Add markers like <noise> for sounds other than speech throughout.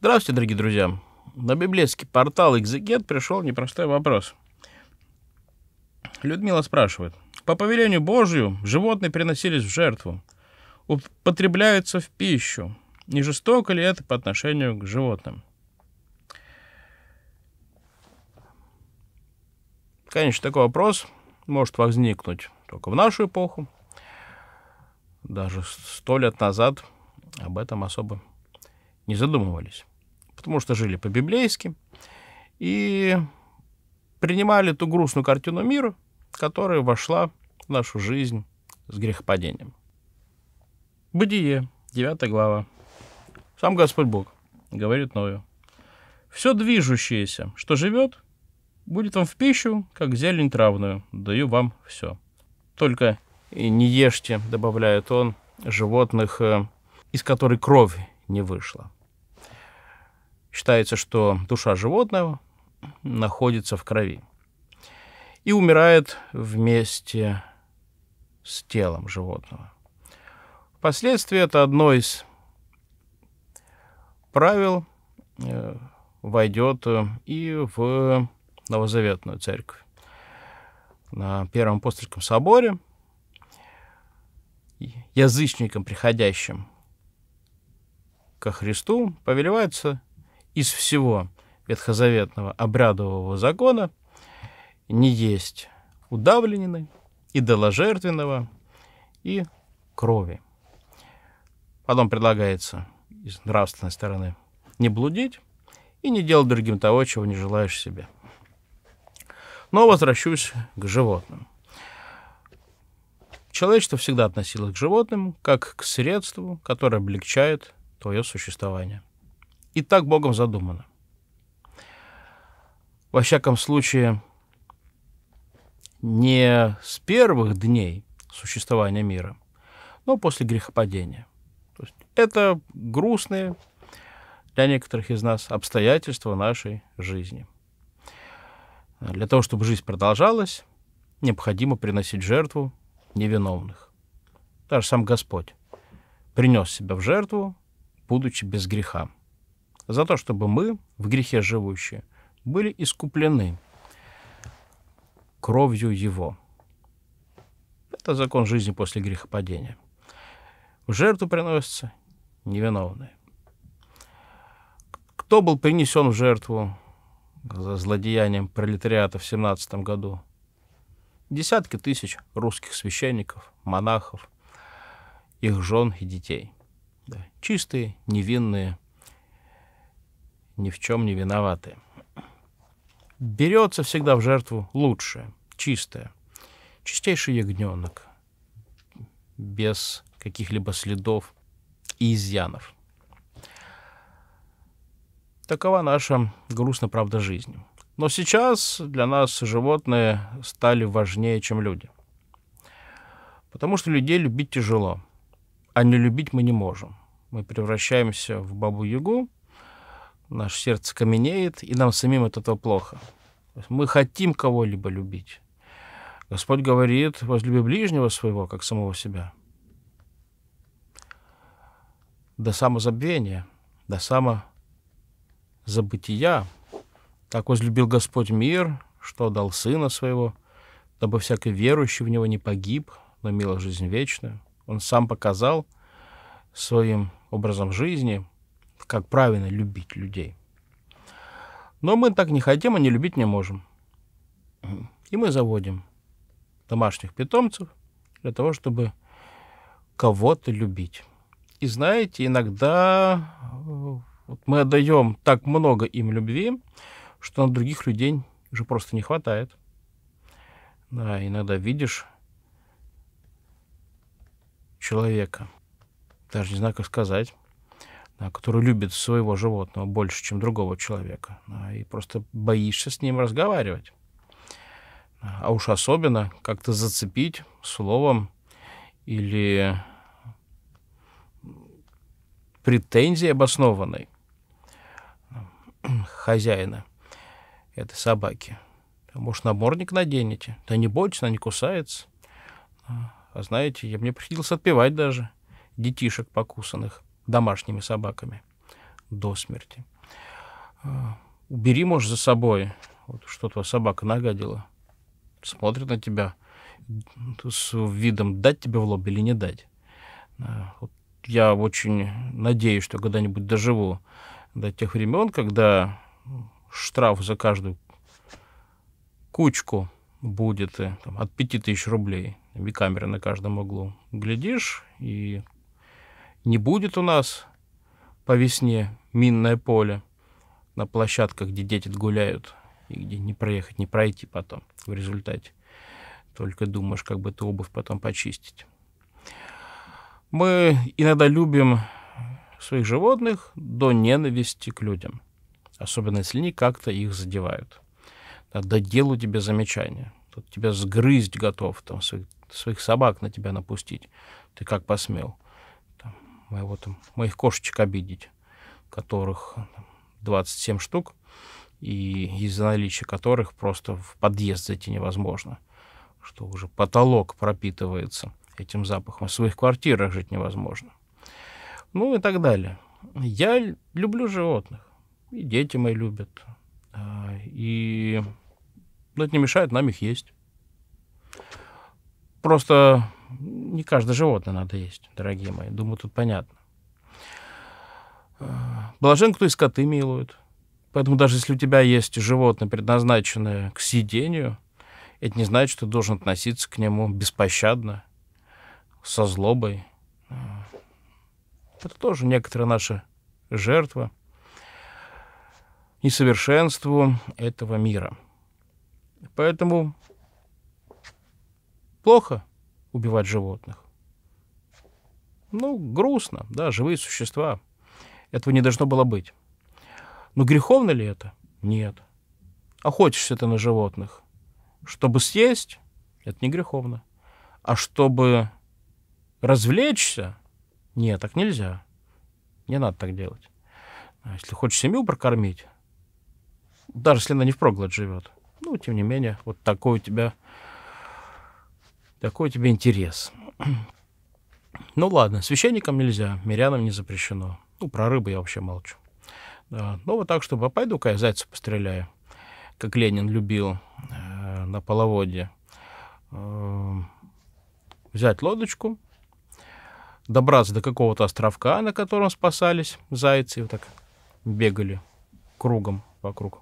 Здравствуйте, дорогие друзья. На библейский портал «Экзегет» пришел непростой вопрос. Людмила спрашивает. По повелению Божию животные приносились в жертву, употребляются в пищу. Не жестоко ли это по отношению к животным? Конечно, такой вопрос может возникнуть только в нашу эпоху. Даже сто лет назад об этом особо не задумывались, потому что жили по-библейски и принимали ту грустную картину мира, которая вошла в нашу жизнь с грехопадением. Бытие, 9 глава. Сам Господь Бог говорит Ною, «Все движущееся, что живет, будет вам в пищу, как зелень травную, даю вам все. Только не ешьте, добавляет он, животных, э, из которой кровь не вышла. Считается, что душа животного находится в крови и умирает вместе с телом животного. Впоследствии это одно из правил э, войдет э, и в Новозаветную церковь. На Первом апостольском соборе язычникам, приходящим ко Христу, повелевается из всего ветхозаветного обрядового закона не есть удавленины, идоложертвенного и крови. Потом предлагается из нравственной стороны не блудить и не делать другим того, чего не желаешь себе. Но возвращусь к животным. Человечество всегда относилось к животным как к средству, которое облегчает твое существование и так Богом задумано. Во всяком случае, не с первых дней существования мира, но после грехопадения. То есть это грустные для некоторых из нас обстоятельства нашей жизни. Для того, чтобы жизнь продолжалась, необходимо приносить жертву невиновных. Даже сам Господь принес себя в жертву, будучи без греха за то, чтобы мы, в грехе живущие, были искуплены кровью Его. Это закон жизни после грехопадения. В жертву приносятся невиновные. Кто был принесен в жертву за злодеянием пролетариата в 17 году? Десятки тысяч русских священников, монахов, их жен и детей. Да. Чистые, невинные, ни в чем не виноваты. Берется всегда в жертву лучшее, чистое, чистейший ягненок, без каких-либо следов и изъянов. Такова наша грустная правда жизни. Но сейчас для нас животные стали важнее, чем люди. Потому что людей любить тяжело, а не любить мы не можем. Мы превращаемся в бабу-ягу, наше сердце каменеет, и нам самим от этого плохо. Мы хотим кого-либо любить. Господь говорит, возлюби ближнего своего, как самого себя. До самозабвения, до самозабытия. Так возлюбил Господь мир, что дал Сына Своего, дабы всякий верующий в Него не погиб, но имел жизнь вечную. Он сам показал своим образом жизни – как правильно любить людей. Но мы так не хотим, а не любить не можем. И мы заводим домашних питомцев для того, чтобы кого-то любить. И знаете, иногда э, мы отдаем так много им любви, что на других людей уже просто не хватает. Да, иногда видишь человека, даже не знаю, как сказать, да, который любит своего животного больше, чем другого человека, да, и просто боишься с ним разговаривать. А, а уж особенно как-то зацепить словом или претензией обоснованной хозяина этой собаки. Может, наборник наденете? Да не бойтесь, она не кусается. А, а знаете, я мне приходилось отпевать даже детишек покусанных домашними собаками до смерти. А, убери, может, за собой. Вот что твоя собака нагадила. Смотрит на тебя с видом, дать тебе в лоб или не дать. А, вот я очень надеюсь, что когда-нибудь доживу до тех времен, когда штраф за каждую кучку будет э, там, от 5000 рублей, и камеры на каждом углу. Глядишь, и не будет у нас по весне минное поле на площадках, где дети гуляют, и где не проехать, не пройти потом в результате. Только думаешь, как бы эту обувь потом почистить. Мы иногда любим своих животных до ненависти к людям, особенно если они как-то их задевают. Да делу тебе замечание. Тут тебя сгрызть готов, там, своих, своих собак на тебя напустить. Ты как посмел. Там, моего, там, моих кошечек обидеть, которых 27 штук, и из-за наличия которых просто в подъезд зайти невозможно, что уже потолок пропитывается этим запахом, в своих квартирах жить невозможно. Ну и так далее. Я люблю животных, и дети мои любят, а, и но ну, это не мешает нам их есть. Просто не каждое животное надо есть, дорогие мои. Думаю, тут понятно. Э, Блажен, кто и скоты милует. Поэтому даже если у тебя есть животное, предназначенное к сидению, это не значит, что ты должен относиться к нему беспощадно, со злобой. Э, это тоже некоторая наша жертва несовершенству этого мира. Поэтому плохо – убивать животных. Ну, грустно, да, живые существа. Этого не должно было быть. Но греховно ли это? Нет. Охотишься ты на животных. Чтобы съесть, это не греховно. А чтобы развлечься, нет, так нельзя. Не надо так делать. А если хочешь семью прокормить, даже если она не впроголодь живет, ну, тем не менее, вот такой у тебя такой тебе интерес. <clears throat> Ну ладно, священникам нельзя, мирянам не запрещено. Ну, про рыбу я вообще молчу. Да. Ну, вот так, чтобы пойду-ка я зайца постреляю, как Ленин любил э, на половодье. Э, взять лодочку, добраться до какого-то островка, на котором спасались зайцы, вот так бегали кругом вокруг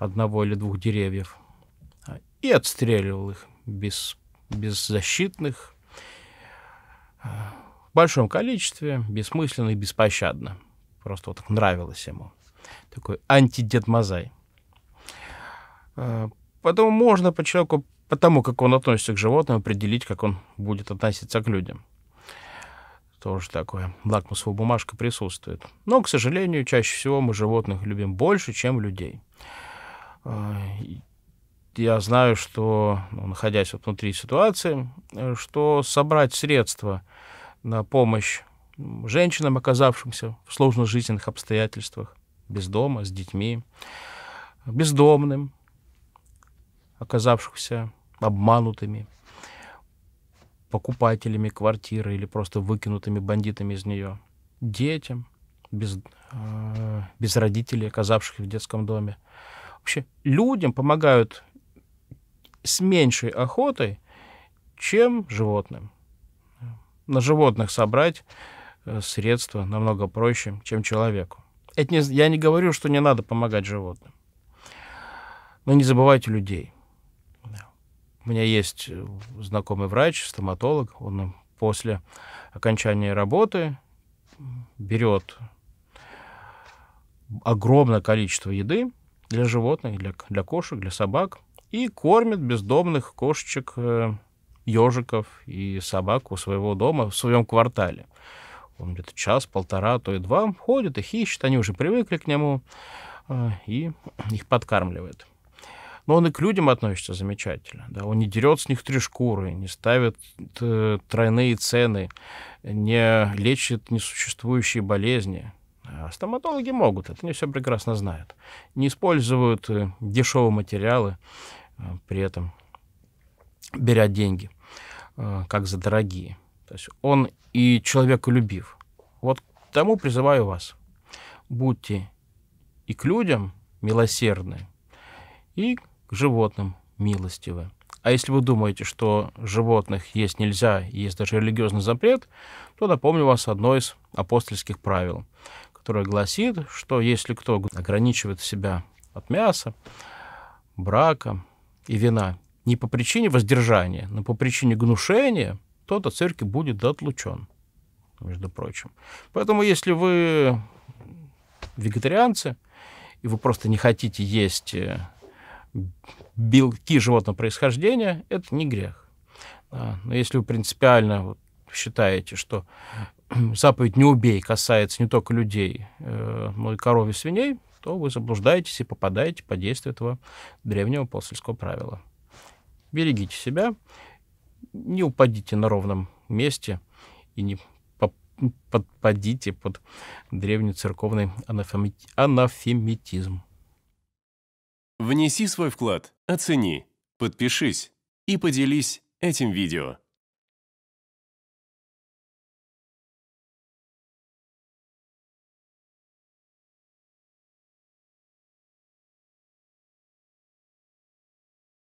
одного или двух деревьев, а, и отстреливал их без беззащитных, в большом количестве, бессмысленно и беспощадно. Просто вот так нравилось ему. Такой антидед Мазай. А, потом можно по человеку, по тому, как он относится к животным, определить, как он будет относиться к людям. Тоже такое. Лакмусовая бумажка присутствует. Но, к сожалению, чаще всего мы животных любим больше, чем людей. А, я знаю, что, ну, находясь вот внутри ситуации, э, что собрать средства на помощь женщинам, оказавшимся в сложных жизненных обстоятельствах, без дома, с детьми, бездомным, оказавшихся обманутыми покупателями квартиры или просто выкинутыми бандитами из нее, детям, без, э, без родителей, оказавшихся в детском доме. Вообще людям помогают с меньшей охотой, чем животным. На животных собрать э, средства намного проще, чем человеку. Это не, я не говорю, что не надо помогать животным. Но не забывайте людей. У меня есть э, знакомый врач, стоматолог. Он после окончания работы берет огромное количество еды для животных, для, для кошек, для собак – и кормит бездомных кошечек, ежиков э, и собак у своего дома в своем квартале. Он где-то час, полтора, а то и два ходит, и ищет, они уже привыкли к нему э, и их подкармливает. Но он и к людям относится замечательно. Да? Он не дерет с них три шкуры, не ставит э, тройные цены, не лечит несуществующие болезни. А стоматологи могут, это они все прекрасно знают. Не используют дешевые материалы, Э, при этом беря деньги, э, как за дорогие. То есть он и человеколюбив. Вот к тому призываю вас. Будьте и к людям милосердны, и к животным милостивы. А если вы думаете, что животных есть нельзя, есть даже религиозный запрет, то напомню вас одно из апостольских правил, которое гласит, что если кто ограничивает себя от мяса, брака, и вина не по причине воздержания, но по причине гнушения, тот от церкви будет отлучен, между прочим. Поэтому если вы вегетарианцы, и вы просто не хотите есть э, белки животного происхождения, это не грех. А, но если вы принципиально считаете, что э, заповедь «не убей» касается не только людей, э, но и коров и свиней, то вы заблуждаетесь и попадаете под действие этого древнего апостольского правила. Берегите себя, не упадите на ровном месте и не подпадите под древний церковный анафемитизм. Внеси свой вклад, оцени, подпишись и поделись этим видео.